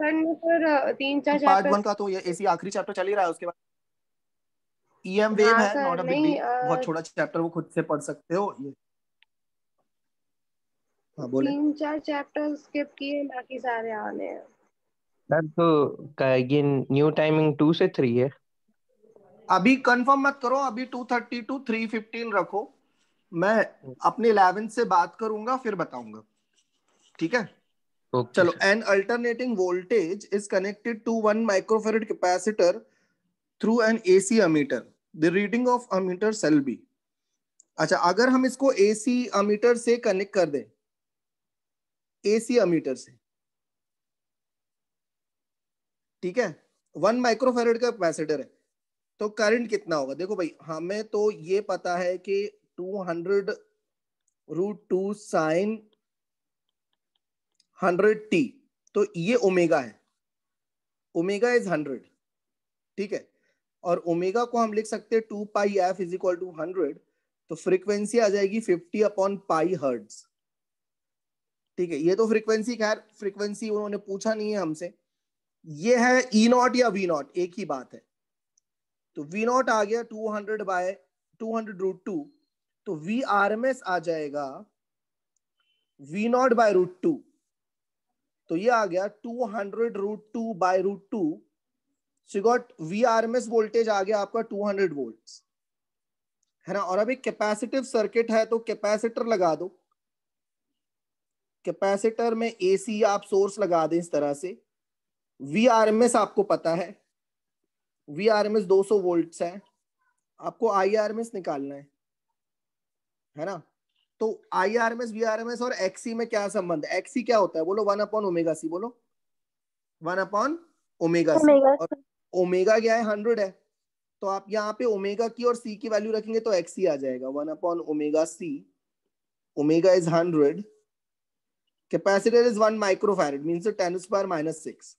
Sir तीन चार part one का तो ये आखिरी चैप्टर चल ही रहा है उसके बाद ईएम e वेव हाँ है नॉट अ बिग बहुत छोटा चैप्टर वो खुद से पढ़ सकते हो ये हाँ, बोले तीन चार चैप्टर स्किप किए बाकी सारे आने हैं सर तो न्यू टाइमिंग से है अभी कंफर्म मत करो अभी two thirty two three fifteen रखो मैं हम्म। अपने इलेवन से बात करूंगा फिर बताऊंगा ठीक है Okay. चलो an alternating voltage is connected to one microfarad capacitor through an AC ammeter the reading of ammeter shall be अच्छा अगर हम इसको एसी अमीटर से कनेक्ट कर दें एसी अमीटर से ठीक है वन माइक्रोफेरेड का कैपेसिटर है तो करंट कितना होगा देखो भाई हमें तो ये पता है कि two hundred root two sine hundred T तो ये ओमेगा है ओमेगा इज हंड्रेड ठीक है और ओमेगा को हम लिख सकते हैं two pi F is equal to hundred तो फ्रीक्वेंसी आ जाएगी फिफ्टी अपॉन पाई हर्ड ठीक है ये तो फ्रीक्वेंसी खैर फ्रीक्वेंसी उन्होंने पूछा नहीं है हमसे ये है ई e नॉट या वी नॉट एक ही बात है तो वी नॉट आ गया two hundred by two hundred root two तो वी आर एम एस आ जाएगा V not by root two तो ये आ गया 200 hundred root two by root two so got V R M S voltage आ गया आपका 200 हंड्रेड वोल्ट है ना और अभी कैपेसिटिव सर्किट है तो कैपेसिटर लगा दो कैपेसिटर में एसी आप सोर्स लगा दें इस तरह से वी आर एम एस आपको पता है वी आर एम एस दो सौ वोल्ट है आपको आई आर एम एस निकालना है है ना तो I R M S V R M S और एक्सी में क्या संबंध है एक्सी क्या होता है बोलो वन अपॉन ओमेगा सी बोलो वन अपॉन ओमेगा सी और ओमेगा क्या है हंड्रेड है तो आप यहाँ पे ओमेगा की और सी की वैल्यू रखेंगे तो एक्सी आ जाएगा one upon omega C omega is hundred capacitor is one micro microfarad means ten's power minus six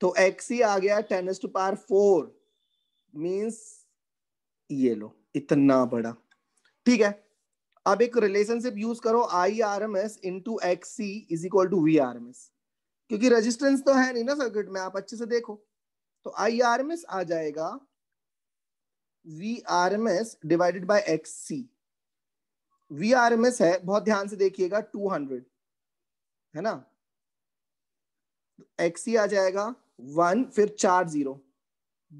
तो एक्सी आ गया ten to power four means ये लो इतना बड़ा ठीक है अब एक रिलेशनशिप यूज करो I R M S into X C is equal to V R M S क्योंकि रेजिस्टेंस तो है नहीं ना सर्किट में आप अच्छे से देखो तो आई आर एम एस आ जाएगा V R M S divided by X C V R M S है बहुत ध्यान से देखिएगा टू हंड्रेड है ना एक्स सी आ जाएगा वन फिर चार जीरो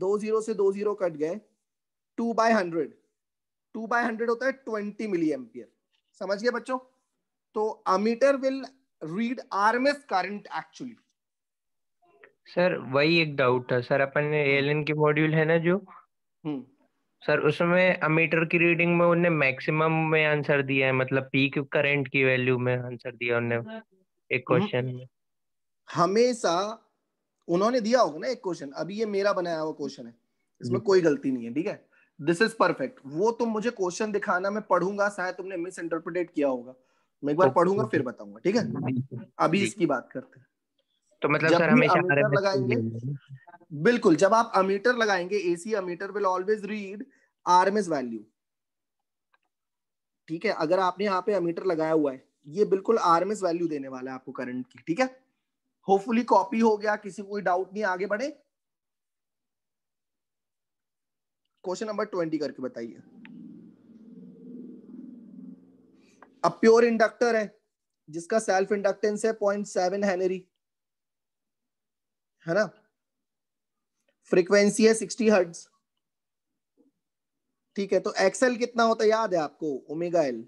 दो जीरो से दो जीरो कट गए two by hundred two by hundred होता है ट्वेंटी मिली एम्पियर समझ गए बच्चों तो ammeter will read RMS current actually sir वही एक डाउट था सर अपन ने एलएन की मॉड्यूल है ना जो हुँ. हम्म। सर उसमें अमीटर की रीडिंग में उनने मैक्सिमम में आंसर दिया है मतलब पीक करंट की वैल्यू में आंसर दिया उनने एक क्वेश्चन हम्म। में हमेशा उन्होंने दिया होगा ना एक क्वेश्चन अभी ये मेरा बनाया हुआ क्वेश्चन है इसमें हम्म। कोई गलती नहीं है ठीक है दिस इज परफेक्ट वो तुम तो मुझे क्वेश्चन दिखाना मैं पढ़ूंगा शायद तुमने मिस इंटरप्रिटेट किया होगा मैं एक बार पढ़ूंगा फिर बताऊंगा ठीक है अभी इसकी बात करते हैं तो मतलब सर हमेशा लगाएंगे बिल्कुल जब आप अमीटर लगाएंगे AC ammeter will always read RMS value ठीक है अगर आपने यहाँ पे अमीटर लगाया हुआ है ये बिल्कुल आरएमएस वैल्यू देने वाला है आपको करंट की ठीक है होपफुली कॉपी हो गया किसी कोई डाउट नहीं आगे बढ़े क्वेश्चन नंबर ट्वेंटी करके बताइए अब प्योर इंडक्टर है जिसका सेल्फ इंडक्टेंस है पॉइंट सेवन हेनरी है ना फ्रीक्वेंसी है सिक्सटी हर्ट्ज ठीक है तो एक्सएल कितना होता है याद है आपको ओमेगा एल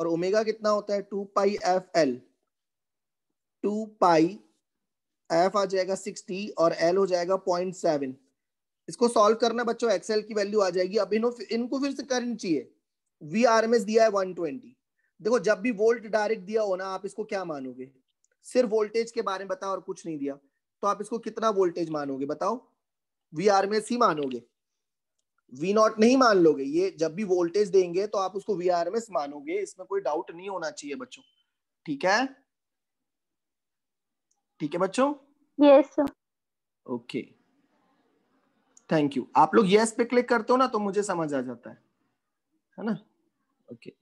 और ओमेगा कितना होता है two pi F L two pi F आ जाएगा सिक्सटी और एल हो जाएगा पॉइंट सेवन इसको सॉल्व करना बच्चों एक्सएल की वैल्यू आ जाएगी अब इनो इनको फिर से करनी चाहिए वी आर एम एस दिया है वन ट्वेंटी देखो जब भी वोल्ट डायरेक्ट दिया हो ना आप इसको क्या मानोगे सिर्फ वोल्टेज के बारे में बताओ और कुछ नहीं दिया तो आप इसको कितना वोल्टेज मानोगे बताओ वी आर एम एस ही मानोगे वी नॉट नहीं मान लोगे ये जब भी वोल्टेज देंगे तो आप उसको वी आर एम एस मानोगे इसमें कोई डाउट नहीं होना चाहिए बच्चों ठीक है ठीक है बच्चों yes yes, okay okay. Thank you आप लोग यस पे क्लिक करते हो ना तो मुझे समझ आ जाता है है ना ओके okay.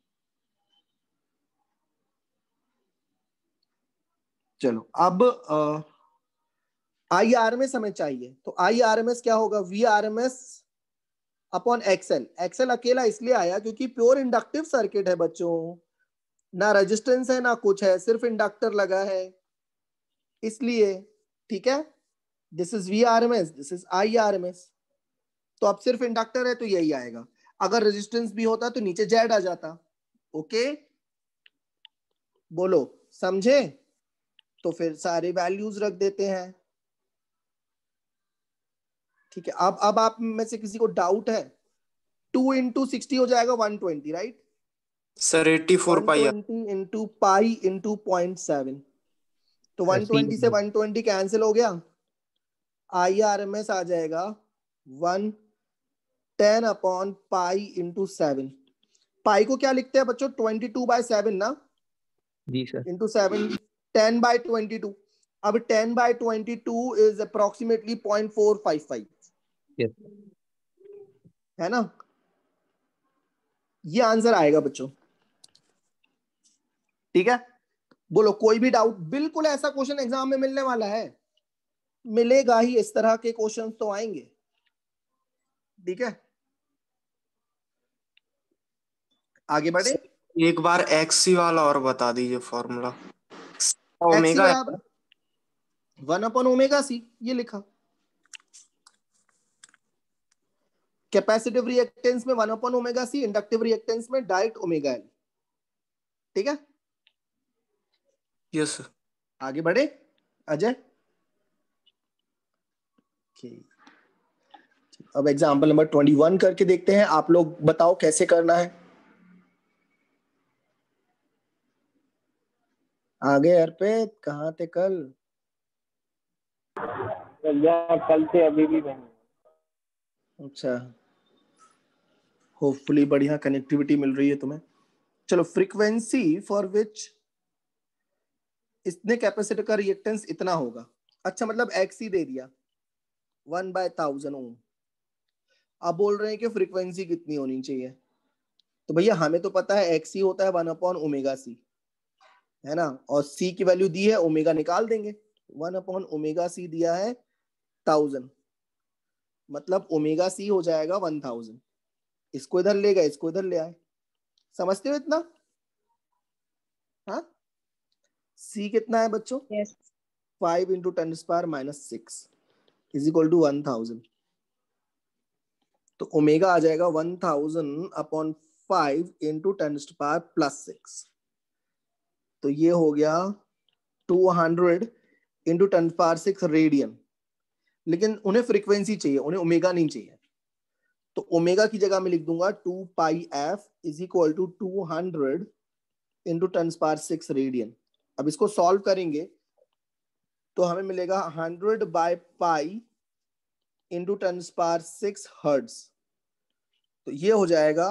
चलो अब आई आर एम एस हमें चाहिए तो आई आर एम एस क्या होगा V R M S upon XL XL अकेला इसलिए आया क्योंकि प्योर इंडक्टिव सर्किट है बच्चों ना रेजिस्टेंस है ना कुछ है सिर्फ इंडक्टर लगा है इसलिए ठीक है this is V R M S this is I R M S तो अब सिर्फ इंडक्टर है तो यही आएगा अगर रेजिस्टेंस भी होता तो नीचे जेड आ जाता ओके बोलो समझे तो फिर सारे वैल्यूज रख देते हैं ठीक है अब अब आप में से किसी को डाउट है टू इंटू सिक्सटी हो जाएगा one twenty right sir eighty four pi into pi into point seven तो वन ट्वेंटी से वन ट्वेंटी कैंसिल हो गया आई आर एम एस आ जाएगा one ten upon pi into seven pi को क्या लिखते हैं बच्चों ट्वेंटी टू बाय सेवन ना जी sir into seven ten by twenty two अब ten by twenty two is approximately point four five five है ना ये आंसर आएगा बच्चों ठीक है बोलो कोई भी डाउट बिल्कुल ऐसा क्वेश्चन एग्जाम में मिलने वाला है मिलेगा ही इस तरह के क्वेश्चन तो आएंगे ठीक है आगे बढ़े एक बार एक्सी वाला और बता दीजिए formula omega one upon omega C ये लिखा कैपेसिटिव रिएक्टेंस में one upon omega C inductive reactance में डायरेक्ट ओमेगा एल ठीक है यस yes, आगे बढ़े अजय अब एग्जाम्पल नंबर ट्वेंटी वन करके देखते हैं आप लोग बताओ कैसे करना है आगे अर्पित कहाँ थे कल भैया कल से अभी भी बहन अच्छा होपफुली बढ़िया कनेक्टिविटी मिल रही है तुम्हें चलो फ्रीक्वेंसी फॉर विच इतने कैपेसिटर का रिएक्टेंस इतना होगा अच्छा मतलब एक्स ही दे दिया वन बाय थाउजेंड ओम आप बोल रहे हैं कि फ्रीक्वेंसी कितनी होनी चाहिए तो भैया हमें तो पता है एक्स ही होता है वन अपॉन ओमेगा सी है ना और c की वैल्यू दी है ओमेगा निकाल देंगे वन अपॉन ओमेगा सी दिया है थाउजेंड मतलब ओमेगा सी हो जाएगा वन थाउजेंड इसको इधर ले गए इसको इधर ले आए समझते हो इतना हाँ c कितना है बच्चों five into ten power minus six is equal to one thousand तो ओमेगा आ जाएगा one thousand upon five into ten power plus six तो ये हो गया two hundred into ten power six radian लेकिन उन्हें फ्रीक्वेंसी चाहिए उन्हें ओमेगा नहीं चाहिए तो ओमेगा की जगह मैं लिख दूंगा two pi F is equal to two hundred into ten power six radian अब इसको सॉल्व करेंगे तो हमें मिलेगा hundred by pi into ten power six hertz तो ये हो जाएगा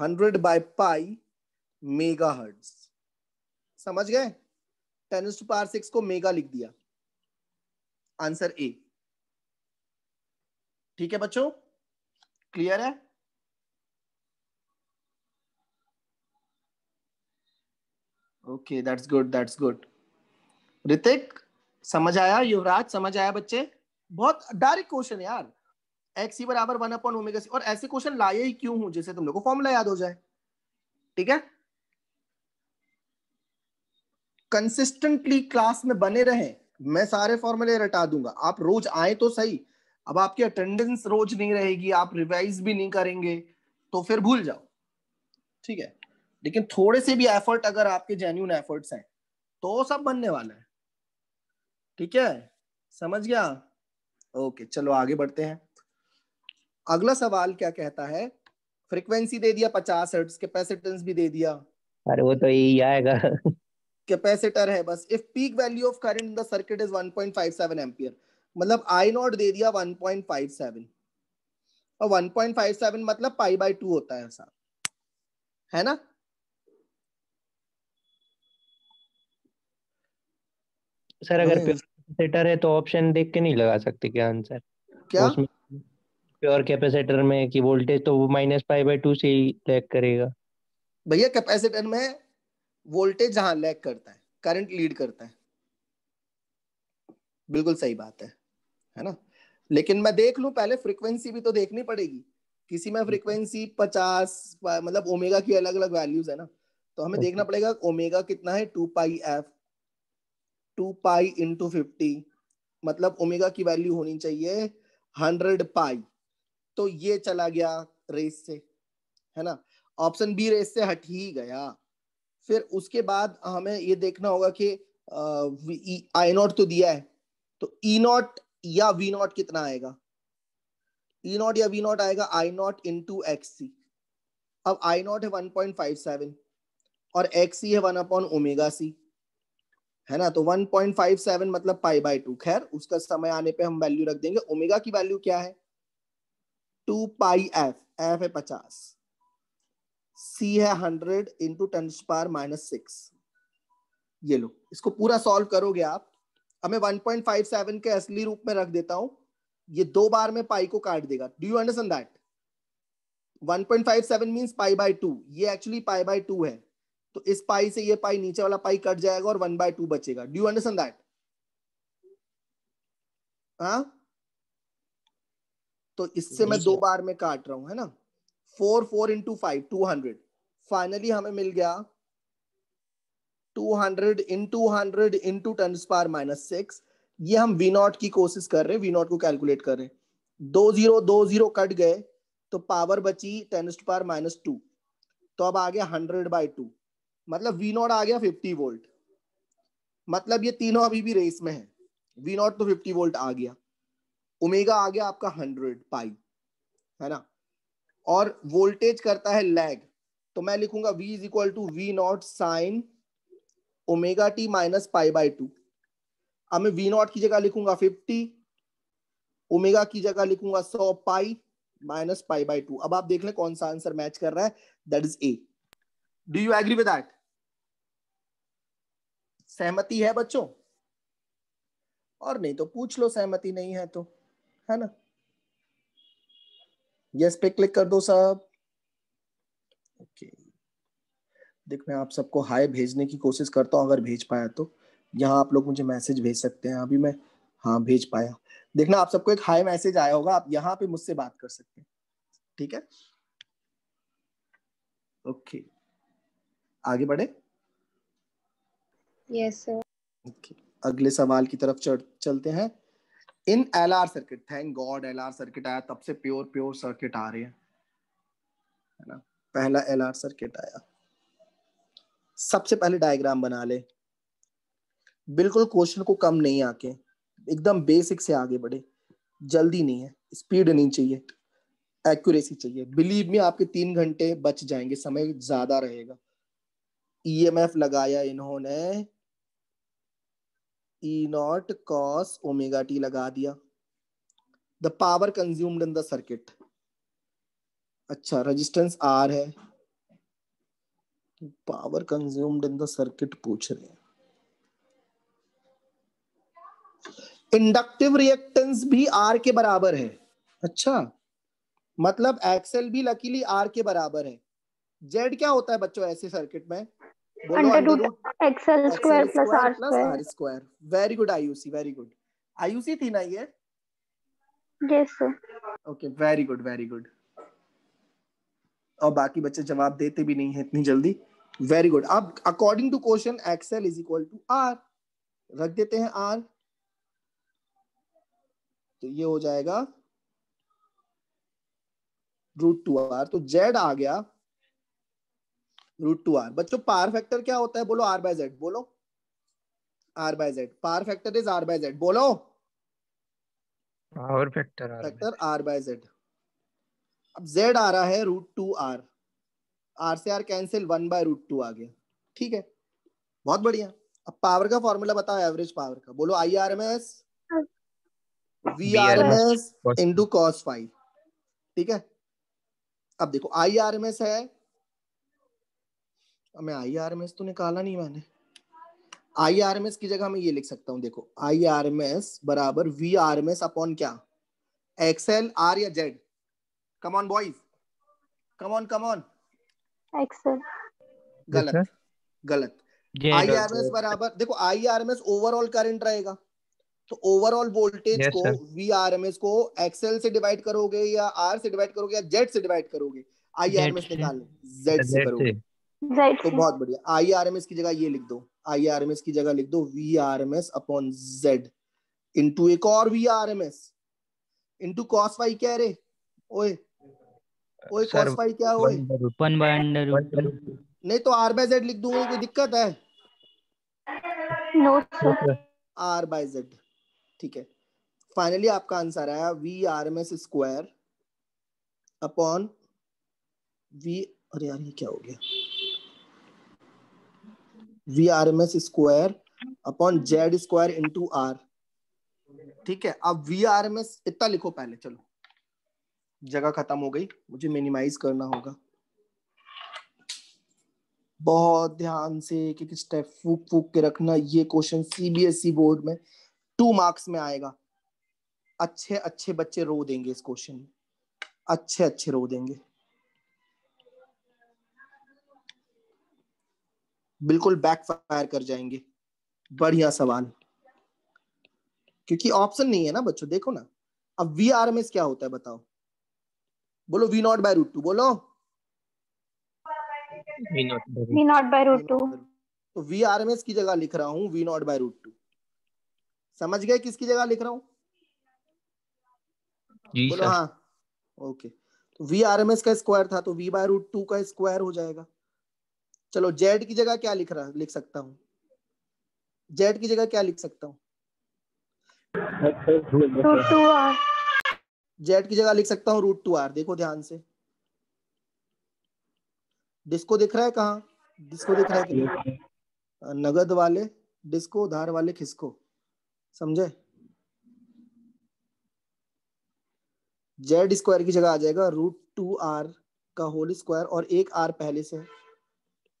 hundred by pi mega hertz समझ गए टेन टू पार सिक्स को मेगा लिख दिया आंसर ए ठीक है बच्चों क्लियर है okay that's good that's good Hritik समझ आया युवराज समझ आया बच्चे बहुत डायरेक्ट क्वेश्चन यार एक्स e बराबर वन अपॉन ओमेगा और ऐसे क्वेश्चन लाए ही क्यों हूं जैसे तुम लोग को फॉर्मूला याद हो जाए ठीक है कंसिस्टेंटली क्लास में बने रहे मैं सारे फॉर्मूले रटा दूंगा आप रोज आए तो सही अब आपकी अटेंडेंस रोज नहीं रहेगी आप रिवाइज भी नहीं करेंगे तो फिर भूल जाओ ठीक है लेकिन थोड़े से भी एफर्ट अगर आपके जेन्यून एफर्ट्स हैं तो सब बनने वाला है ठीक है समझ गया ओके चलो आगे बढ़ते हैं अगला सवाल क्या कहता है फ्रीक्वेंसी दे दिया पचास हर्ट्स कैपेसिटेंस भी दे दिया अरे वो तो यही आएगा कैपेसिटर है बस if peak value of current in the circuit is 1.57 ampere मतलब आई नॉट दे दिया 1.57 और 1.57 मतलब पाई बाय 2 होता है साहब है ना सर अगर कैपेसिटर हम्म। है तो ऑप्शन देख के नहीं लगा सकते क्या आंसर क्या प्योर कैपेसिटर में की वोल्टेज तो वो माइनस पाई बाय टू से ही लैग करेगा भैया कैपेसिटर में वोल्टेज जहां लैग करता है करंट लीड करता है बिल्कुल सही बात है है ना लेकिन मैं देख लू पहले फ्रीक्वेंसी भी तो देखनी पड़ेगी किसी में फ्रीक्वेंसी पचास मतलब ओमेगा की अलग अलग वैल्यूज है ना तो हमें देखना पड़ेगा ओमेगा कितना है two pi F two pi into fifty मतलब ओमेगा की वैल्यू होनी चाहिए हंड्रेड पाई तो ये चला गया रेस से है ना ऑप्शन बी रेस से हट ही गया फिर उसके बाद हमें ये देखना होगा कि आई नॉट तो दिया है तो ई e नॉट या वी नॉट कितना आएगा ई e नॉट या वी नॉट आएगा I naught into X C अब आई नॉट है 1.57 और एक्स सी है वन अपॉन ओमेगा सी है ना तो 1.57 मतलब पाई बाई टू खैर उसका समय आने पे हम वैल्यू रख देंगे ओमेगा की वैल्यू क्या है टू पाई एफ एफ है पचास सी है hundred into ten power minus six ये लो इसको पूरा सॉल्व करोगे आप अब मैं 1.57 के असली रूप में रख देता हूं ये दो बार में पाई को काट देगा do you understand that 1.57 means pi by 2. ये एक्चुअली पाई बाय 2 है तो इस पाई से ये पाई नीचे वाला पाई कट जाएगा और 1 बाय 2 बचेगा डू यू अंडरस्टैंड दैट हाँ तो इससे मैं दो बार में काट रहा हूं है ना four four into five two hundred finally हमें मिल गया two hundred into hundred into ten power minus six ये हम वी नॉट की कोशिश कर रहे हैं वी नॉट को कैलकुलेट कर रहे हैं दो जीरो दो जीरो कट गए तो पावर बची टेन स्पार माइनस टू तो अब आ गया हंड्रेड बाई टू मतलब वी नॉट आ गया फिफ्टी वोल्ट मतलब ये तीनों अभी भी रेस में है वी नॉट तो फिफ्टी वोल्ट आ गया ओमेगा आ गया आपका हंड्रेड पाई है ना और वोल्टेज करता है लैग तो मैं लिखूंगा v is equal to V naught sine omega T minus pi by two अब मैं वी नॉट की जगह लिखूंगा फिफ्टी ओमेगा की जगह लिखूंगा सौ pi minus pi by two अब आप देख लें कौन सा आंसर मैच कर रहा है that is a do you agree with that सहमति है बच्चों और नहीं तो पूछ लो सहमति नहीं है तो है ना यस पे क्लिक कर दो साहब ओके देख मैं आप सबको हाय भेजने की कोशिश करता हूँ अगर भेज पाया तो यहाँ आप लोग मुझे मैसेज भेज सकते हैं अभी मैं हाँ भेज पाया देखना आप सबको एक हाई मैसेज आया होगा आप यहाँ पे मुझसे बात कर सकते हैं ठीक है ओके okay. आगे बढ़े यस सर ओके अगले सवाल की तरफ चलते हैं in L R circuit thank God L R circuit आया तब से प्योर प्योर सर्किट आ रहे हैं है ना पहला एल आर सर्किट आया सबसे पहले डायग्राम बना ले बिल्कुल क्वेश्चन को कम नहीं आके एकदम बेसिक से आगे बढ़े जल्दी नहीं है स्पीड नहीं चाहिए एक्यूरेसी चाहिए बिलीव में आपके तीन घंटे बच जाएंगे समय ज्यादा रहेगा ईएमएफ e लगाया इन्होंने E naught cos omega T लगा दिया the power consumed in the circuit अच्छा रेजिस्टेंस आर है power consumed in the circuit पूछ रहे हैं इंडक्टिव रिएक्टेंस भी आर के बराबर है अच्छा मतलब एक्सेल भी लकीली आर के बराबर है जेड क्या होता है बच्चों ऐसे सर्किट में थी ना ये और बाकी बच्चे जवाब देते भी नहीं है इतनी जल्दी वेरी गुड अब according to question XL is equal to R रख देते हैं आर तो ये हो जाएगा रूट टू आर तो जेड आ गया रूट टू आर बच्चों पार फैक्टर क्या होता है बोलो आर बाय जेड बोलो R by Z power factor is R by Z बोलो power factor factor R by Z अब जेड आ रहा है रूट टू आर आर से R cancel one by root two आ गया ठीक है बहुत बढ़िया अब पावर का फॉर्मूला बताओ एवरेज पावर का बोलो I R M S V R M S into cos phi ठीक है अब देखो आई आर एम एस है हमें आई आर एम एस तो निकाला नहीं मैंने आई आर एम एस की जगह मैं ये लिख सकता हूँ देखो आई आर एम एस बराबर V R M S upon क्या एक्सएल आर या Z come on boys come on come on XL गलत गलत आई आर एम एस बराबर देखो I R M S overall current रहेगा तो ओवरऑल वोल्टेज yes, को वी आर एम एस को एक्सएल से डिवाइड करोगे या आर से डिवाइड करोगे या जेड से डिवाइड करोगे आई आर एम एस निकालो जेड से करोगे right. तो बहुत बढ़िया आई आर एम एस की जगह ये लिख दो आई आर एम एस की जगह लिख दो V R M S upon Z into एक और V R M S into cos Y क्या रे ओए ओए कॉस वाई क्या ओए वन बाय अंडर रूट नहीं तो आर बाय जेड लिख दूंगा कोई दिक्कत है नो आर बाय जेड ठीक है फाइनली आपका आंसर आया V R M S square upon V अरे यार ये क्या हो गया VRMS square upon Z square into R ठीक है अब वी आर एम एस इतना लिखो पहले चलो जगह खत्म हो गई मुझे मिनिमाइज करना होगा बहुत ध्यान से क्योंकि स्टेप फूक फूक के रखना ये क्वेश्चन सीबीएसई बोर्ड में टू मार्क्स में आएगा अच्छे अच्छे बच्चे रो देंगे इस क्वेश्चन में अच्छे अच्छे रो देंगे बिल्कुल बैकफायर कर जाएंगे बढ़िया सवाल क्योंकि ऑप्शन नहीं है ना बच्चों देखो ना अब वी आर एम एस क्या होता है बताओ बोलो V not by root two बोलो वी नॉट तो वी आर एम एस की जगह लिख रहा हूँ V not by root two समझ गए किसकी जगह लिख रहा हूँ बोलो हाँ okay V R M S का स्क्वायर था तो वी बाय रूट टू का स्क्वायर हो जाएगा चलो जेड की जगह क्या लिख रहा लिख सकता हूँ जेड की जगह क्या लिख सकता हूँ जेड की जगह लिख सकता हूँ रूट टू आर देखो ध्यान से डिस्को दिख रहा है कहा डिस्को दिख रहा है कहा? नगद वाले डिस्को उधार वाले खिसको समझे जेड स्क्वायर की जगह आ जाएगा रूट टू आर का होल स्क्वायर और एक आर पहले से है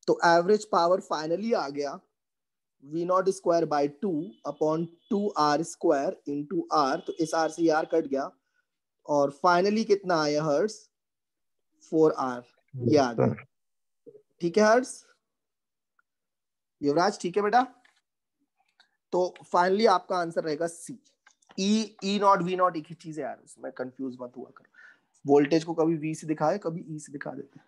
तो एवरेज पावर फाइनली आ गया V naught square by two upon two R square into R तो इस आर से आर कट गया और फाइनली कितना आया हर्ट्स फोर आर ये आ गया ठीक है हर्ट्स युवराज ठीक है बेटा तो फाइनली आपका आंसर रहेगा C E E naught V not एक ही चीज है यार उसमें कंफ्यूज मत हुआ करो वोल्टेज को कभी वी से दिखाए कभी ई e से दिखा देते हैं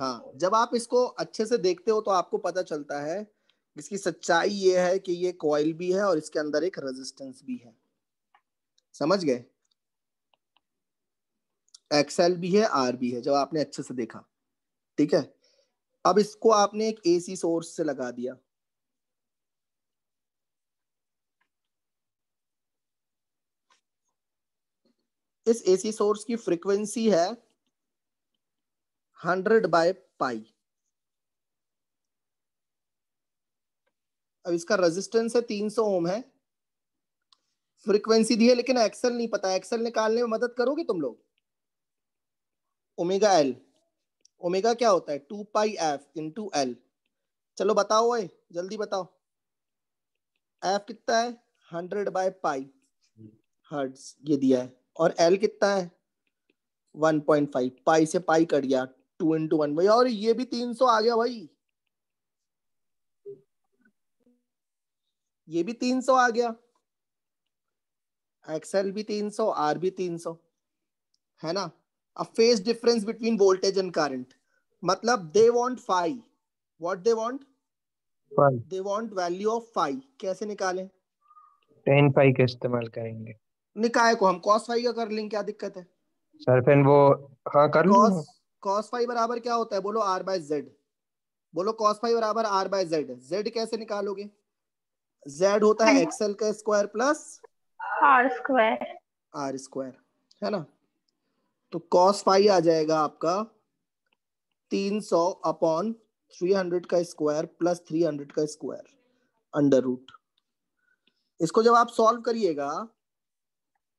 हाँ जब आप इसको अच्छे से देखते हो तो आपको पता चलता है इसकी सच्चाई ये है कि ये कॉइल भी है और इसके अंदर एक रेजिस्टेंस भी है समझ गए एक्सएल भी है आर भी है जब आपने अच्छे से देखा ठीक है अब इसको आपने एक एसी सोर्स से लगा दिया इस एसी सोर्स की फ्रीक्वेंसी है हंड्रेड बाय पाई अब इसका रेजिस्टेंस है तीन सौ ओम है फ्रीक्वेंसी दी है लेकिन एक्सेल नहीं पता एक्सेल निकालने में मदद करोगे तुम लोग ओमेगा एल ओमेगा क्या होता है two pi F into L चलो बताओ ओए जल्दी बताओ एफ कितना है हंड्रेड बाय पाई हर्ट्ज ये दिया है और एल कितना है 1.5 पाई से पाई कट गया टू इंटू वन भैया और ये भी तीन सौ आ गया भाई ये भी तीन सौ आ गया एक्सएल भी तीन सौ आर भी तीन सौ है ना a phase difference between voltage and current मतलब they want phi what they want they want value of phi कैसे निकालें टेन फाइव का इस्तेमाल करेंगे निकाय को हम कॉस फाइव का कर लेंगे क्या दिक्कत है सर फिर वो हाँ कर लूँ कॉस फाइव बराबर क्या होता है बोलो आर बाय जेड बोलो कॉस फाइव बराबर आर बाय जेड जेड कैसे निकालोगे जेड होता है एक्सएल का square plus R square R square है ना तो कॉस फाइव आ जाएगा आपका तीन सौ अपॉन थ्री हंड्रेड का स्क्वायर प्लस थ्री हंड्रेड का स्क्वायर अंडर रूट इसको जब आप सॉल्व करिएगा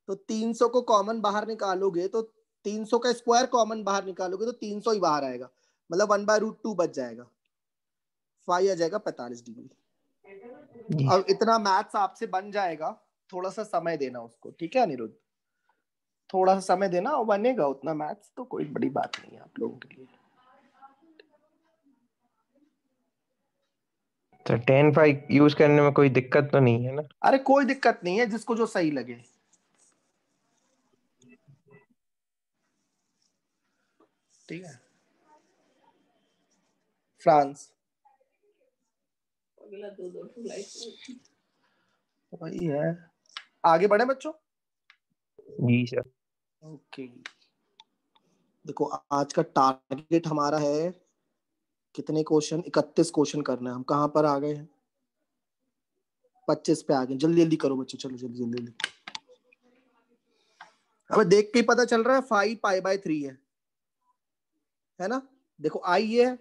तो 300 को कॉमन बाहर निकालोगे तो तीन सौ का स्क्वायर कॉमन बाहर निकालोगे तो तीन सौ ही बाहर आएगा मतलब वन बाय रूट टू बच जाएगा फाइव आ जाएगा पैतालीस डिग्री अब इतना मैथ्स आपसे बन जाएगा थोड़ा सा समय देना उसको ठीक है अनिरुद्ध थोड़ा सा समय देना और बनेगा उतना मैथ्स तो कोई बड़ी बात नहीं है आप लोगों के लिए तो टेन फाइव यूज करने में कोई दिक्कत तो नहीं है ना अरे कोई दिक्कत नहीं है जिसको जो सही लगे ठीक है फ्रांस वही है आगे बढ़े बच्चों जी सर ओके देखो आज का टारगेट हमारा है कितने क्वेश्चन इकतीस क्वेश्चन करना है हम कहा पर आ गए हैं पच्चीस पे आ गए जल्दी जल्दी करो बच्चों चलो जल्दी जल्दी जल्दी हमें देख के ही पता चल रहा है फाइव पाई बाय थ्री है है ना देखो आई ये है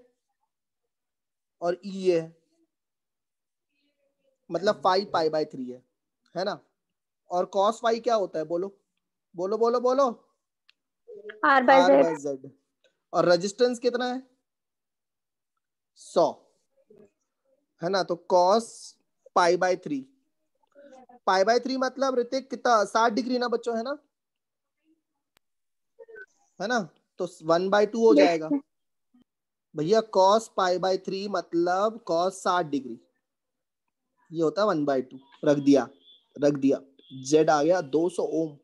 और ई e ये है मतलब फाइव पाई बाई थ्री है है ना और कॉस वाई क्या होता है बोलो बोलो बोलो बोलो आर बाई जेड और रेजिस्टेंस कितना है सौ है ना तो cos pi by three pi by three मतलब ऋतिक कितना साठ डिग्री ना बच्चों है ना है ना तो वन बाय टू हो जाएगा भैया कॉस पाई बाय थ्री मतलब कॉस साठ डिग्री ये होता है वन बाय टू रख दिया रख दिया जेड आ गया दो सौ ओम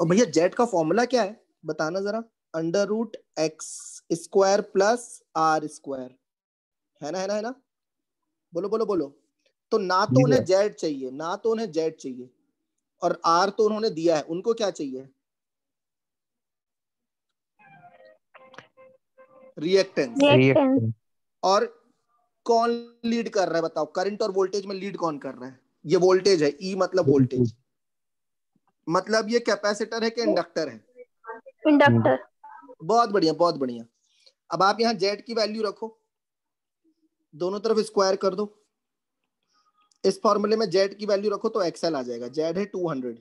और भैया जेड का फॉर्मूला क्या है बताना जरा under root X square plus R square है ना है ना है ना बोलो बोलो बोलो तो ना तो उन्हें जेड चाहिए ना तो उन्हें जेड चाहिए और आर तो उन्होंने दिया है उनको क्या चाहिए रिएक्टेंस और कौन लीड कर रहा है बताओ करंट और वोल्टेज में लीड कौन कर रहा है ये वोल्टेज है ई e मतलब वोल्टेज मतलब ये कैपेसिटर है कि इंडक्टर है इंडक्टर बहुत बढ़िया बहुत बढ़िया अब आप यहाँ जेड की वैल्यू रखो दोनों तरफ स्क्वायर कर दो इस फॉर्मूले में जेड की वैल्यू रखो तो एक्सएल आ जाएगा जेड है टू हंड्रेड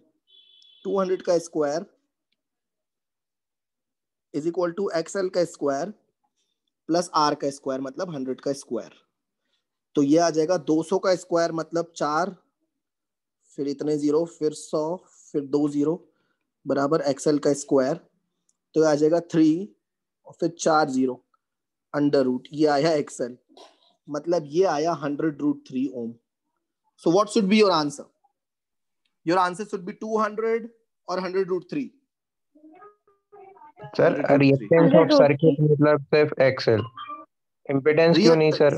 टू हंड्रेड का square is equal to XL का स्क्वायर प्लस आर का स्क्वायर मतलब हंड्रेड का स्क्वायर तो ये आ जाएगा दो सौ का स्क्वायर मतलब चार फिर इतने जीरो फिर सौ फिर दो जीरो बराबर एक्सएल का स्क्वायर तो आ जाएगा थ्री और फिर चार जीरो अंडर रूट ये आया एक्सएल मतलब ये आया hundred root three ohm So what should be your answer? Your answer should be 200 or 100 root 3. Sir reactance of circuit मतलब सिर्फ एक्सएल इम्पेडेंस क्यों नहीं सर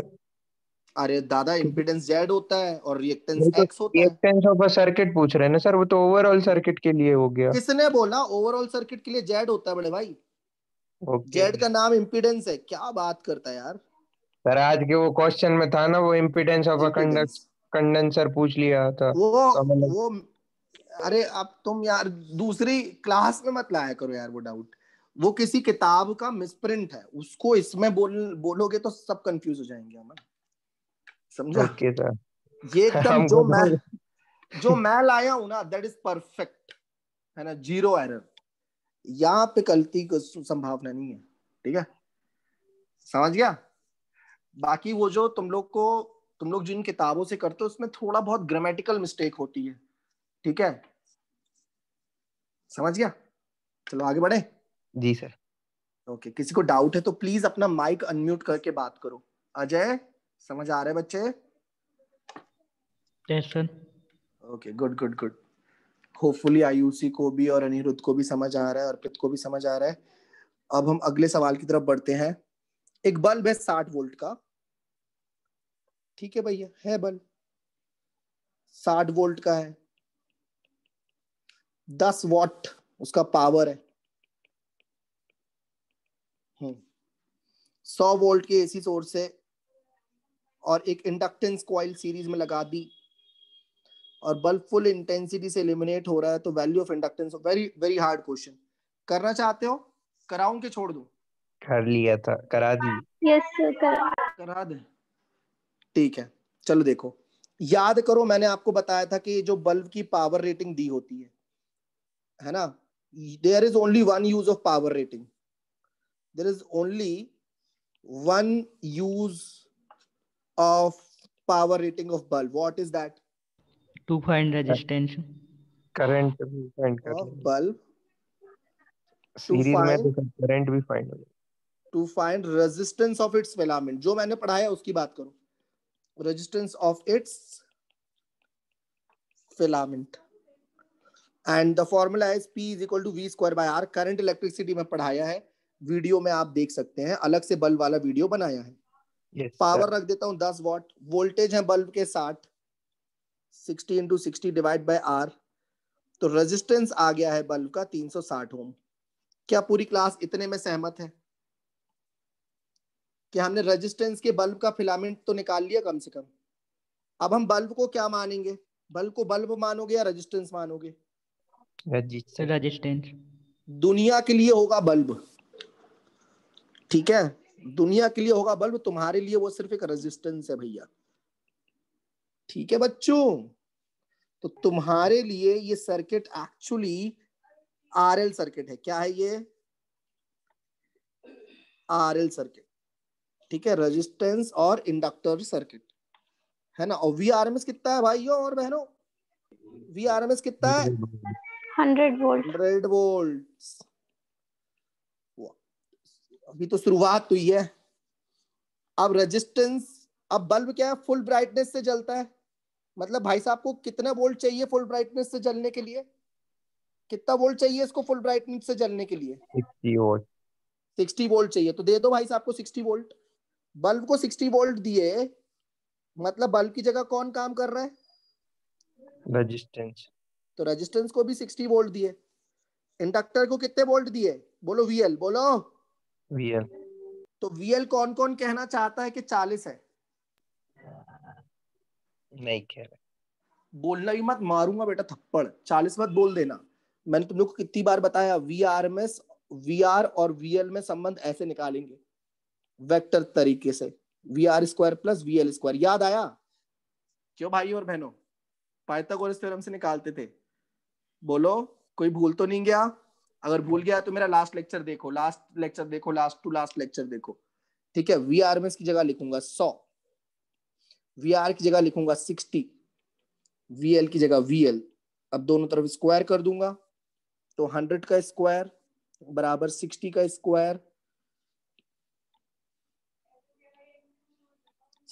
अरे दादा इम्पेडेंस जेड होता है और रिएक्टेंस एक्स होता है रिएक्टेंस ऑफ अ सर्किट पूछ रहे हैं ना सर वो तो ओवरऑल सर्किट के लिए हो गया किसने बोला ओवरऑल सर्किट के लिए जेड होता है बड़े भाई जेड का नाम इम्पिडेंस है क्या बात करता है यार सर आज के वो क्वेश्चन में था ना वो impedance of a conductor condenser पूछ लिया था वो तो वो अरे अब तुम यार दूसरी क्लास में मत लाया करो यार वो डाउट वो किसी किताब का मिसप्रिंट है उसको इसमें बोल बोलोगे तो सब कंफ्यूज हो जाएंगे हम समझा सर ये एकदम जो मैं जो मैं लाया हूं ना दैट इज परफेक्ट है ना जीरो एरर यहाँ पे गलती की संभावना नहीं है ठीक है समझ गया बाकी वो जो तुम लोग को तुम लोग जिन किताबों से करते हो उसमें थोड़ा बहुत ग्रामेटिकल मिस्टेक होती है ठीक है समझ गया चलो आगे बढ़े जी सर ओके okay, किसी को डाउट है तो प्लीज अपना माइक अनम्यूट करके बात करो अजय समझ आ रहे बच्चे yes sir okay good good good hopefully Ayushi को भी और अनिरुद्ध को भी समझ आ रहा है और अर्पित को भी समझ आ रहा है अब हम अगले सवाल की तरफ बढ़ते हैं एक बल्ब है साठ वोल्ट का ठीक है भैया है बल्ब साठ वोल्ट का है दस वॉट उसका पावर है हम्म। सौ वोल्ट के एसी सोर्स से और एक इंडक्टेंस कॉइल सीरीज में लगा दी और बल्ब फुल इंटेंसिटी से एलिमिनेट हो रहा है तो value of inductance very very hard question करना चाहते हो कराऊं के छोड़ दूं कर लिया था करा दी यस yes, sir, करा करा दे ठीक है चलो देखो याद करो मैंने आपको बताया था कि जो बल्ब की पावर रेटिंग दी होती है है ना there is only one use of power rating there is only one use of power rating of bulb watt is that to find resistance current of bulb current current भी find to find resistance of its filament जो मैंने पढ़ाया उसकी बात करो resistance of its filament and the formula is P is equal to V square by R current electricity में पढ़ाया है वीडियो में आप देख सकते हैं अलग से बल्ब वाला वीडियो बनाया है पावर yes, रख देता हूँ दस वॉट वोल्टेज है बल्ब के साठ sixty into sixty divide by R तो रेजिस्टेंस आ गया है बल्ब का तीन सौ साठ ओम क्या पूरी क्लास इतने में सहमत है कि हमने रेजिस्टेंस के बल्ब का फिलामेंट तो निकाल लिया कम से कम अब हम बल्ब को क्या मानेंगे बल्ब को बल्ब मानोगे या रेजिस्टेंस मानोगे रेजिस्टेंस दुनिया के लिए होगा बल्ब ठीक है दुनिया के लिए होगा बल्ब तुम्हारे लिए वो सिर्फ एक रेजिस्टेंस है भैया ठीक है बच्चों तो तुम्हारे लिए ये सर्किट एक्चुअली आरएल सर्किट है क्या है ये आरएल सर्किट ठीक है रेजिस्टेंस और इंडक्टर सर्किट है ना और वी आर एम एस कितना है भाइयों और बहनों वी आर एम एस कितना है हंड्रेड वोल्ट हंड्रेड वोल्ट अभी तो शुरुआत हुई है अब रेजिस्टेंस अब बल्ब क्या है फुल ब्राइटनेस से जलता है मतलब भाई साहब को कितना वोल्ट चाहिए फुल ब्राइटनेस से जलने के लिए कितना वोल्ट चाहिए इसको फुल ब्राइटनेस से जलने के लिए 60 वोल्ट 60 वोल्ट चाहिए तो दे दो भाई साहब को 60 वोल्ट बल्ब को 60 वोल्ट दिए मतलब बल्ब की जगह कौन काम कर रहा है रेजिस्टेंस तो रेजिस्टेंस को भी 60 वोल्ट दिए इंडक्टर को कितने वोल्ट दिए बोलो वीएल बोलो वीएल तो वीएल कौन कौन कहना चाहता है कि 40 है नहीं कह रहे बोलना भी मत मारूंगा बेटा थप्पड़ चालीस मत बोल देना मैंने तुम लोग को कितनी बार बताया वी आर में वी आर और वीएल में संबंध ऐसे निकालेंगे वेक्टर तरीके से V R square plus V L square याद आया क्यों भाई और बहनों पाइथागोरस थ्योरम से निकालते थे बोलो कोई भूल तो नहीं गया अगर भूल गया तो मेरा लास्ट लेक्चर देखो लास्ट लेक्चर देखो लास्ट टू लास्ट लेक्चर देखो ठीक है वी आर में इसकी जगह लिखूंगा सौ वी आर की जगह लिखूंगा सिक्सटी वी एल की जगह वी एल अब दोनों तरफ स्क्वायर कर दूंगा तो हंड्रेड का स्क्वायर बराबर सिक्सटी का स्क्वायर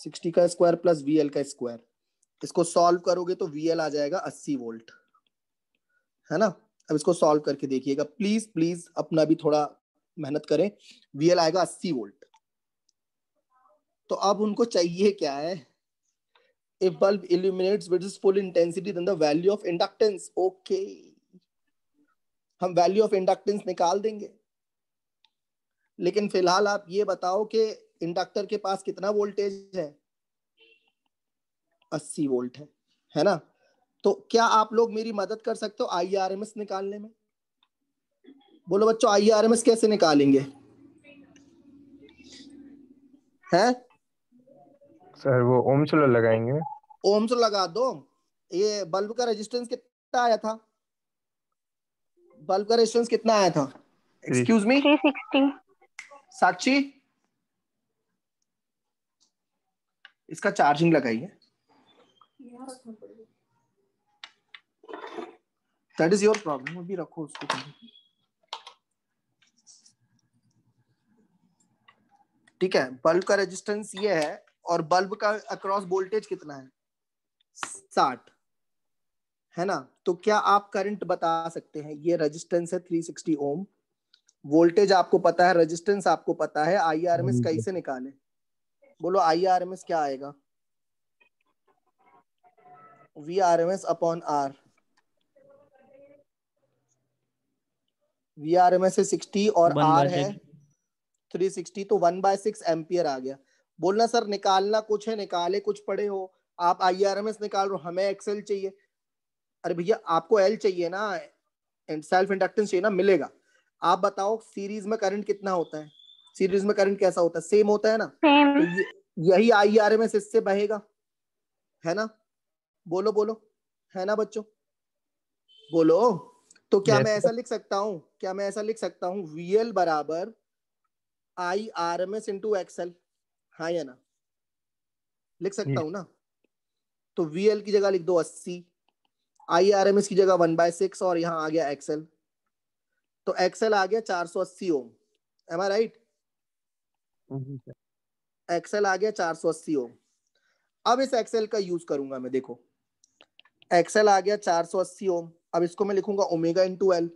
सिक्सटी का स्क्वायर प्लस वी का स्क्वायर इसको सॉल्व करोगे तो वी आ जाएगा अस्सी वोल्ट है ना अब इसको सॉल्व करके देखिएगा प्लीज प्लीज अपना भी थोड़ा मेहनत करें वी आएगा अस्सी वोल्ट तो अब उनको चाहिए क्या है if bulb illuminates with is full intensity then the value of inductance okay हम वैल्यू ऑफ इंडक्टेंस निकाल देंगे लेकिन फिलहाल आप ये बताओ कि इंडक्टर के पास कितना वोल्टेज है अस्सी वोल्ट है है ना तो क्या आप लोग मेरी मदद कर सकते हो आईआरएमएस निकालने में बोलो बच्चों आईआरएमएस कैसे निकालेंगे हैं सर वो ओम लॉ लगाएंगे ओम ओम्स लगा दो ये बल्ब का रेजिस्टेंस कितना आया था बल्ब का रेजिस्टेंस कितना आया था एक्सक्यूज मी 360 साक्षी इसका चार्जिंग लगाइए दैट इज योर प्रॉब्लम अभी रखो उसको ठीक है बल्ब का रेजिस्टेंस ये है और बल्ब का अक्रॉस वोल्टेज कितना है साठ है ना तो क्या आप करंट बता सकते हैं ये रेजिस्टेंस है 360 ओम वोल्टेज आपको पता है रेजिस्टेंस आपको पता है आई आईआरएमएस हाँ कैसे निकाले बोलो आई आर एम एस क्या आएगा V R M S upon R V R M S है सिक्सटी और आर है थ्री सिक्सटी तो वन बाय सिक्स एम्पियर आ गया बोलना सर निकालना कुछ है निकाले कुछ पड़े हो आप आई आर एम एस निकाल रहे हो हमें एक्सएल चाहिए अरे भैया आपको एल चाहिए ना सेल्फ इंडक्टेंस चाहिए ना मिलेगा आप बताओ सीरीज में करंट कितना होता है सीरीज में करंट कैसा होता है सेम होता है ना तो यही आई आर एम एस इससे बहेगा है ना बोलो बोलो है ना बच्चों बोलो तो क्या मैं ऐसा लिख सकता हूँ क्या मैं ऐसा लिख सकता हूँ वीएल बराबर I R M S into XL हाँ या ना लिख सकता हूँ ना तो वीएल की जगह लिख दो अस्सी आई आर एम एस की जगह वन बाय सिक्स और यहाँ आ गया एक्सएल तो एक्सएल आ गया चार सौ अस्सी ohm am I right XL hmm, आ गया चार सौ अस्सी ओम अब इस एक्सेल का यूज करूंगा मैं देखो एक्सेल आ गया चार सौ अस्सी ओम अब इसको मैं लिखूंगा ओमेगा इन टू एल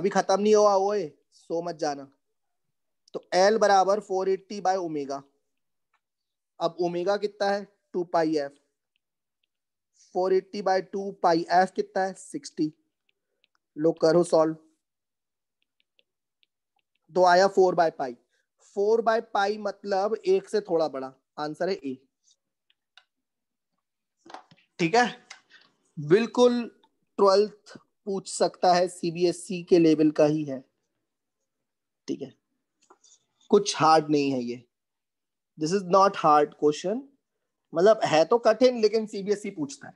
अभी खत्म नहीं हुआ वो सो मत जाना तो एल बराबर फोर एट्टी बाय ओमेगा अब ओमेगा कितना है two pi F four eighty by two pi F कितना है सिक्सटी लो करो सॉल्व तो आया four by pi four by pi मतलब एक से थोड़ा बड़ा आंसर है ए ठीक है बिल्कुल ट्वेल्थ पूछ सकता है सीबीएसई e के लेवल का ही है ठीक है कुछ हार्ड नहीं है ये this is not hard question मतलब है तो कठिन लेकिन सीबीएसई e पूछता है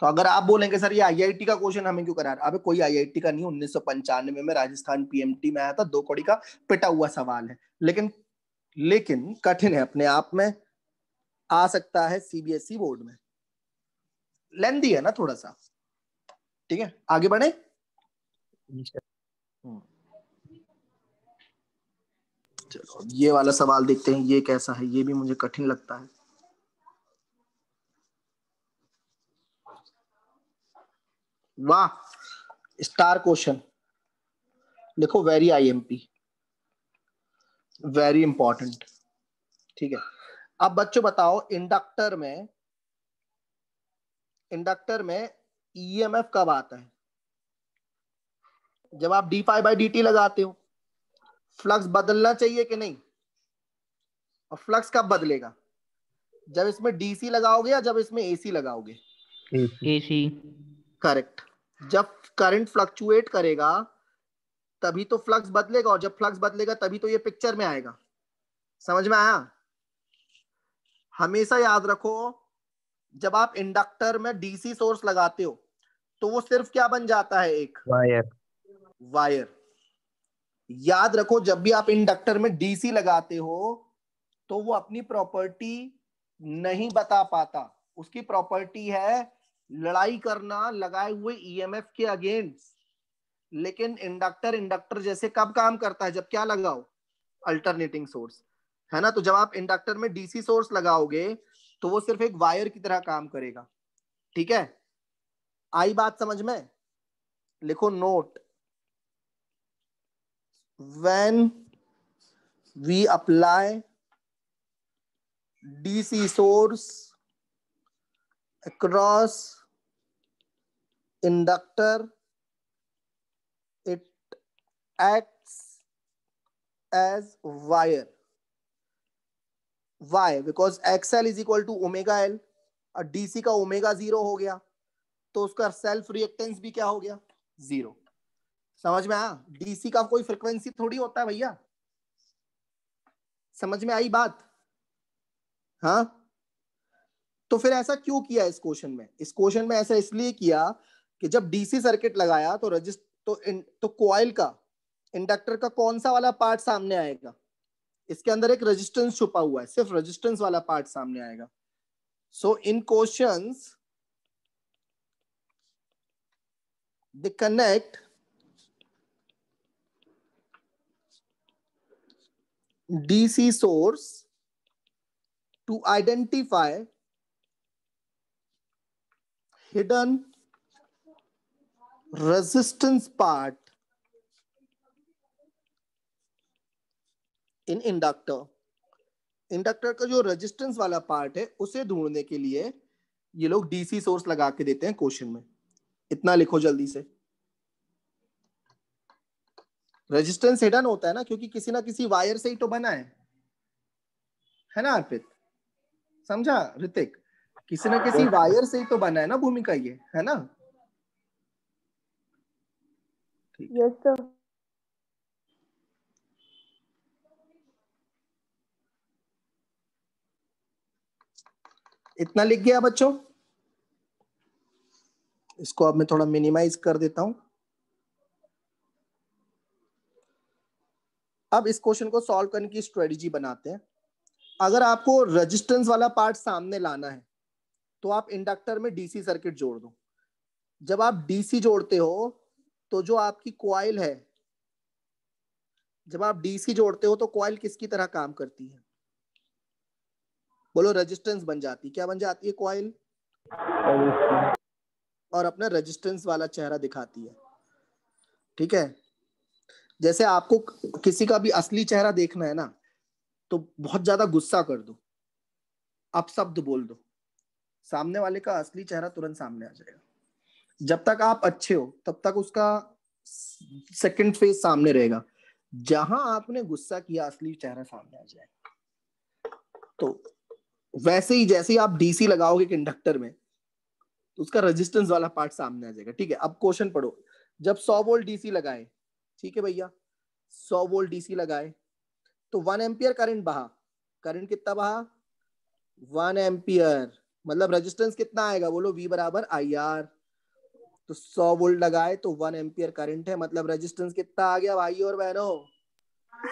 तो अगर आप बोलेंगे सर ये आईआईटी का क्वेश्चन हमें क्यों करा रहा अबे कोई आईआईटी का नहीं उन्नीस में, में राजस्थान पीएमटी में आया था दो कौड़ी का पिटा हुआ सवाल है लेकिन लेकिन कठिन है अपने आप में आ सकता है सीबीएसई e बोर्ड में लेंदी है ना थोड़ा सा ठीक है आगे बढ़े अच्छा। हम्म। चलो ये वाला सवाल देखते हैं ये कैसा है ये भी मुझे कठिन लगता है वाह स्टार क्वेश्चन लिखो वेरी आईएमपी वेरी इंपॉर्टेंट ठीक है अब बच्चों बताओ इंडक्टर में इंडक्टर में ईएमएफ e कब आता है जब आप D phi by D T लगाते हो फ्लक्स बदलना चाहिए कि नहीं और फ्लक्स कब बदलेगा जब इसमें डीसी लगाओगे या जब इसमें एसी लगाओगे एसी hmm. करेक्ट जब करंट फ्लक्चुएट करेगा तभी तो फ्लक्स बदलेगा और जब फ्लक्स बदलेगा तभी तो ये पिक्चर में आएगा समझ में आया हमेशा याद रखो जब आप इंडक्टर में डीसी सोर्स लगाते हो तो वो सिर्फ क्या बन जाता है एक वायर वायर याद रखो जब भी आप इंडक्टर में डीसी लगाते हो तो वो अपनी प्रॉपर्टी नहीं बता पाता उसकी प्रॉपर्टी है लड़ाई करना लगाए हुए ईएमएफ e के अगेंस्ट लेकिन इंडक्टर इंडक्टर जैसे कब काम करता है जब क्या लगाओ अल्टरनेटिंग सोर्स है ना तो जब आप इंडक्टर में डीसी सोर्स लगाओगे तो वो सिर्फ एक वायर की तरह काम करेगा ठीक है आई बात समझ में लिखो note when we apply DC source across inductor it acts as wire why because xl is equal to omega l और dc का omega जीरो हो गया तो उसका सेल्फ रिएक्टेंस भी क्या हो गया जीरो समझ में aaya डीसी का कोई फ्रिक्वेंसी थोड़ी होता है भैया समझ में आई बात हाँ तो फिर ऐसा क्यों किया इस क्वेश्चन में इस क्वेश्चन में ऐसा इसलिए किया कि जब डीसी सर्किट लगाया तो रजिस्ट तो इन, तो का इंडक्टर का कौन सा वाला पार्ट सामने आएगा इसके अंदर एक रेजिस्टेंस छुपा हुआ है सिर्फ रेजिस्टेंस वाला पार्ट सामने आएगा so in question the connect DC source to identify hidden resistance part in inductor inductor का जो रेजिस्टेंस वाला पार्ट है उसे ढूंढने के लिए ये लोग डीसी सोर्स लगा के देते हैं क्वेश्चन में इतना लिखो जल्दी से रेजिस्टेंस हिडन होता है ना क्योंकि किसी ना किसी वायर से ही तो बना है है ना अर्पित समझा ऋतिक किसी ना किसी वायर हाँ। से ही तो बना है ना भूमिका ये है ना तो इतना लिख गया बच्चों इसको अब मैं थोड़ा मिनिमाइज कर देता हूं अब इस क्वेश्चन को सॉल्व करने की स्ट्रेटजी बनाते हैं अगर आपको रेजिस्टेंस वाला पार्ट सामने लाना है तो आप इंडक्टर में डीसी सर्किट जोड़ दो जब आप डीसी जोड़ते हो तो जो आपकी क्वाइल है जब आप डीसी जोड़ते हो तो क्वाइल किसकी तरह काम करती है बोलो रेजिस्टेंस बन जाती क्या बन जाती है क्वाइल और अपना रेजिस्टेंस वाला चेहरा दिखाती है ठीक है जैसे आपको किसी का भी असली चेहरा देखना है ना तो बहुत ज्यादा गुस्सा कर दो अपशब्द बोल दो सामने वाले का असली चेहरा तुरंत सामने आ जाएगा जब तक आप अच्छे हो तब तक उसका सेकंड फेज सामने रहेगा जहां आपने गुस्सा किया असली चेहरा सामने आ जाएगा तो वैसे ही जैसे ही आप डीसी लगाओगे कंडक्टर में तो उसका रेजिस्टेंस वाला पार्ट सामने आ जाएगा ठीक है अब क्वेश्चन पढ़ो जब सौ वोल्ट डीसी लगाए ठीक है भैया सौ वोल्ट डीसी लगाए तो वन एम्पियर करंट बहा करंट कितना बहा वन एम्पियर मतलब रेजिस्टेंस कितना आएगा बोलो वी बराबर आई आर तो सौ वोल्ट लगाए तो वन एम्पियर करंट है मतलब रेजिस्टेंस कितना आ गया भाई और बहनों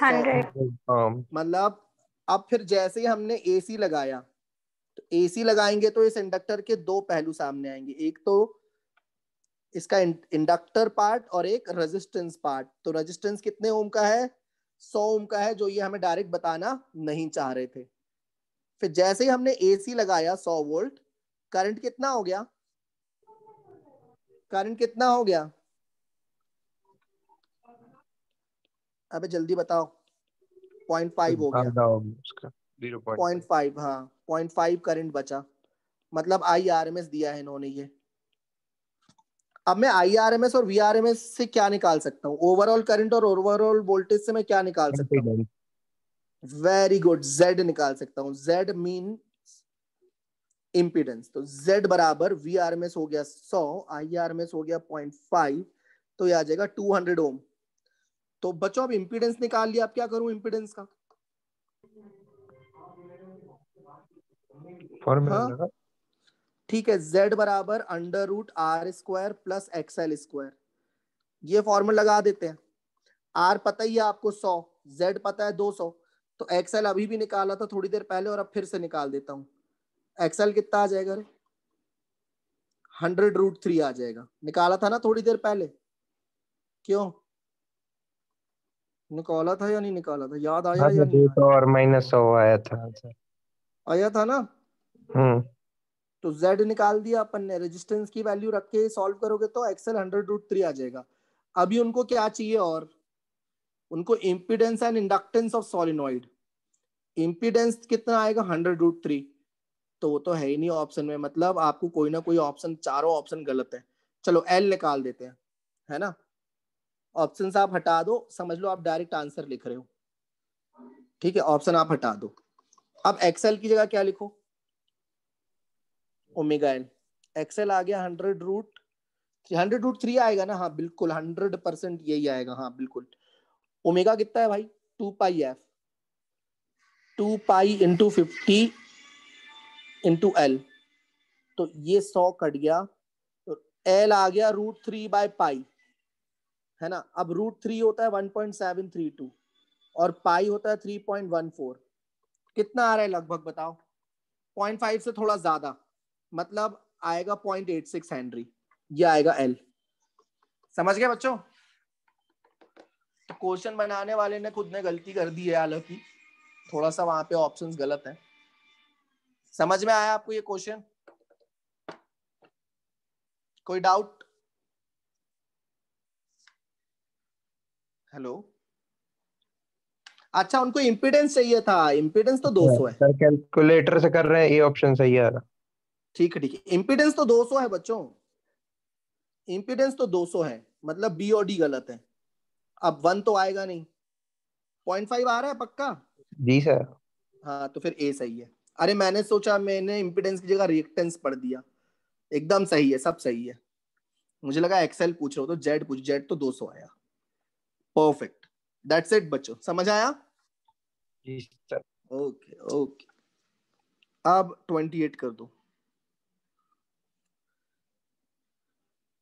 हाँ। मतलब अब फिर जैसे ही हमने एसी लगाया तो एसी लगाएंगे तो इस इंडक्टर के दो पहलू सामने आएंगे एक तो इसका इंडक्टर पार्ट और एक रेजिस्टेंस पार्ट तो रेजिस्टेंस कितने ओम का है सौ ओम का है जो ये हमें डायरेक्ट बताना नहीं चाह रहे थे फिर जैसे ही हमने एसी लगाया सौ वोल्ट करंट कितना हो गया करंट कितना हो गया अबे जल्दी बताओ पॉइंट फाइव हो गया पॉइंट फाइव हाँ पॉइंट फाइव करंट बचा मतलब आई आर एम एस दिया है इन्होंने ये अब मैं आई आर एम एस और वी आर एम एस से क्या निकाल सकता हूँ ओवरऑल करंट और ओवरऑल वोल्टेज से मैं क्या निकाल सकता हूँ वेरी गुड जेड निकाल सकता हूँ जेड मीन इम्पीडेंस तो z बराबर वी आर हो गया 100 आई आर एम हो गया 0.5 तो ये आ जाएगा 200 हंड्रेड ओम तो बच्चों अब इम्पीडेंस निकाल लिया अब क्या करूं इम्पीडेंस का हाँ। ठीक है z बराबर under root R square plus XL square ये फॉर्मूला लगा देते हैं r पता ही है आपको 100 z पता है 200 तो एक्सएल अभी भी निकाला था थोड़ी देर पहले और अब फिर से निकाल देता हूँ एक्सएल कितना आ जाएगा हंड्रेड रूट थ्री आ जाएगा निकाला था ना थोड़ी देर पहले क्यों निकाला था या नहीं निकाला था याद आया या नहीं तो और माइनस हो आया था आया था ना हम्म तो जेड निकाल दिया अपन ने रेजिस्टेंस की वैल्यू रख के सॉल्व करोगे तो एक्सएल हंड्रेड रूट थ्री आ जाएगा अभी उनको क्या चाहिए और उनको impedance and inductance of solenoid impedance कितना आएगा हंड्रेड रूट थ्री तो वो तो है ही नहीं ऑप्शन में मतलब आपको कोई ना कोई ऑप्शन चारों ऑप्शन गलत है चलो एल निकाल देते हैं है ना ऑप्शन आप हटा दो समझ लो आप डायरेक्ट आंसर लिख रहे हो ठीक है ऑप्शन आप हटा दो अब एक्सएल की जगह क्या लिखो ओमेगा एल एक्सएल आ गया hundred root hundred root three आएगा ना हाँ बिल्कुल हंड्रेड परसेंट यही आएगा हाँ बिल्कुल ओमेगा कितना है भाई two pi F two pi into fifty into L तो ये सौ कट गया तो एल आ गया रूट थ्री बाय पाई है ना अब रूट थ्री होता है one point seven three two और पाई होता है थ्री पॉइंट वन फोर कितना आ रहा है लगभग बताओ पॉइंट फाइव से थोड़ा ज्यादा मतलब आएगा पॉइंट एट सिक्स हेनरी ये आएगा एल समझ गए बच्चों तो क्वेश्चन बनाने वाले ने खुद ने गलती कर दी है हालांकि थोड़ा सा वहां पे ऑप्शंस गलत हैं समझ में आया आपको ये क्वेश्चन कोई डाउट हेलो अच्छा उनको इम्पिडेंस चाहिए था इम्पिडेंस तो 200 है सर कैलकुलेटर से कर रहे हैं ये ऑप्शन सही है ठीक है ठीक है इम्पिडेंस तो 200 है बच्चों इम्पिडेंस तो 200 है मतलब बी और डी गलत है अब वन तो आएगा नहीं पॉइंट फाइव आ रहा है पक्का जी सर हाँ तो फिर ए सही है अरे मैंने सोचा मैंने इम्पिडेंस की जगह रिएक्टेंस पढ़ दिया एकदम सही है सब सही है मुझे लगा एक्सेल पूछ रहे हो तो जेड पूछ जेड तो 200 आया परफेक्ट दैट्स इट बच्चों समझ आया ओके ओके अब 28 कर दो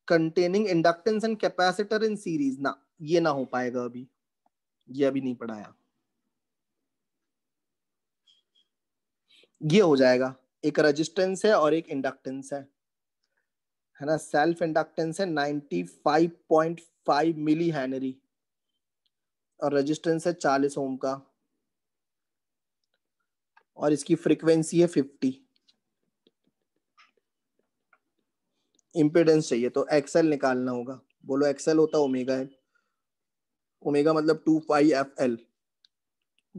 containing inductance and capacitor in series ना ये ना हो पाएगा अभी ये अभी नहीं पढ़ाया ये हो जाएगा एक रजिस्टेंस है और एक इंडक्टेंस है है ना सेल्फ इंडक्टेंस है 95.5 मिली हेनरी और रेजिस्टेंस है 40 ओम का और इसकी फ्रीक्वेंसी है 50 इम्पेडेंस चाहिए तो एक्सएल निकालना होगा बोलो एक्सएल होता ओमेगा है ओमेगा मतलब टू पाई एफ एल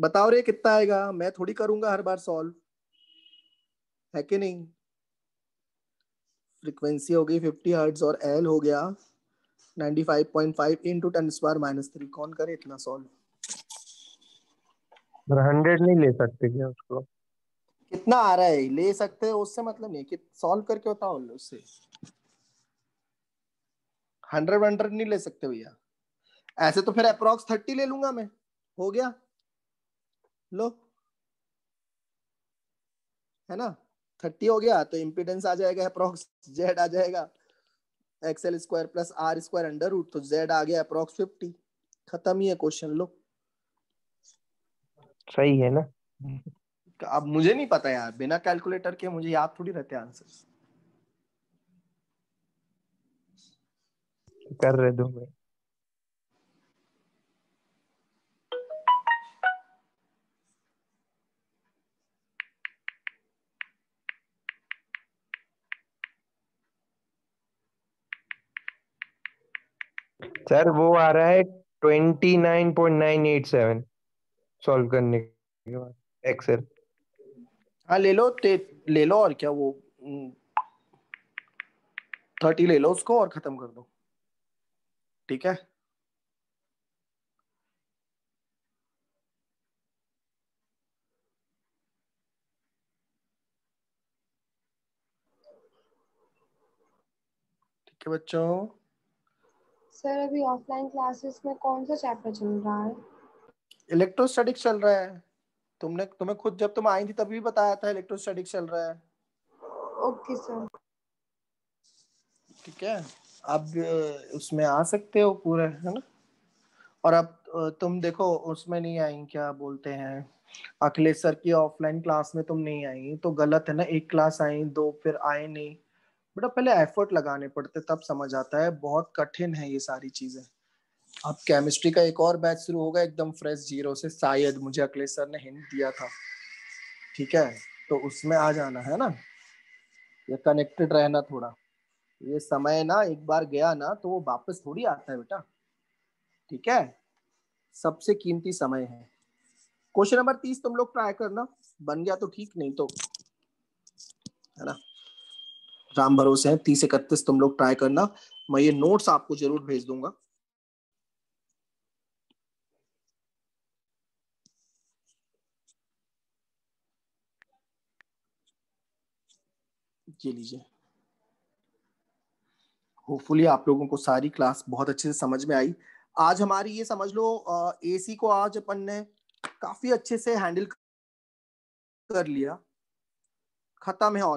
बताओ रे कितना आएगा मैं थोड़ी करूंगा हर बार सॉल्व है कि नहीं फ्रीक्वेंसी हो गई 50 हर्ट्ज और एल हो गया 95.5 इनटू 10 स्क्वायर माइनस थ्री कौन करे इतना सॉल्व हंड्रेड नहीं ले सकते क्या उसको कितना आ रहा है ले सकते हैं उससे मतलब नहीं कि सॉल्व करके बताओ उससे हंड्रेड हंड्रेड नहीं ले सकते भैया ऐसे तो फिर अप्रोक्स थर्टी ले लूंगा मैं हो गया लो है ना थर्टी हो गया तो इम्पिडेंस आ जाएगा अप्रोक्स जेड आ जाएगा XL square plus R square under root तो जेड आ गया अप्रोक्स फिफ्टी खत्म ही है क्वेश्चन लो सही है ना अब मुझे नहीं पता यार बिना कैलकुलेटर के मुझे याद थोड़ी रहते आंसर कर रहे दो मैं सर वो आ रहा है twenty nine point nine eight seven solve करने के बाद एक्सेल हाँ ले लो ले लो और क्या वो थर्टी ले लो उसको और खत्म कर दो ठीक है ठीक है बच्चों सर अभी ऑफलाइन क्लासेस में कौन सा चैप्टर चल रहा है इलेक्ट्रोस्टैटिक चल रहा है तुमने तुम्हें खुद जब तुम आई थी तभी बताया था इलेक्ट्रोस्टैटिक चल रहा है ओके सर ठीक है अब उसमें आ सकते हो पूरे है ना और अब तुम देखो उसमें नहीं आई क्या बोलते हैं अखिलेश सर की ऑफलाइन क्लास में तुम नहीं आई तो गलत है ना एक क्लास आई दो फिर आए नहीं बेटा पहले एफर्ट लगाने पड़ते तब समझ आता है बहुत कठिन है ये सारी चीजें अब केमिस्ट्री का एक और बैच शुरू होगा एकदम फ्रेश जीरो से शायद मुझे अखिलेश सर ने हिंट दिया था ठीक है तो उसमें आ जाना है ना ये कनेक्टेड रहना थोड़ा ये समय ना एक बार गया ना तो वो वापस थोड़ी आता है बेटा ठीक है सबसे कीमती समय है क्वेश्चन नंबर तीस तुम लोग ट्राई करना बन गया तो ठीक नहीं तो है ना राम भरोसे हैं तीस इकतीस तुम लोग ट्राई करना मैं ये नोट्स आपको जरूर भेज दूंगा ये लीजिए होपफुली आप लोगों को सारी क्लास बहुत अच्छे से समझ में आई आज हमारी ये समझ लो एसी को आज अपन ने काफी अच्छे से हैंडल कर लिया खत्म है ऑल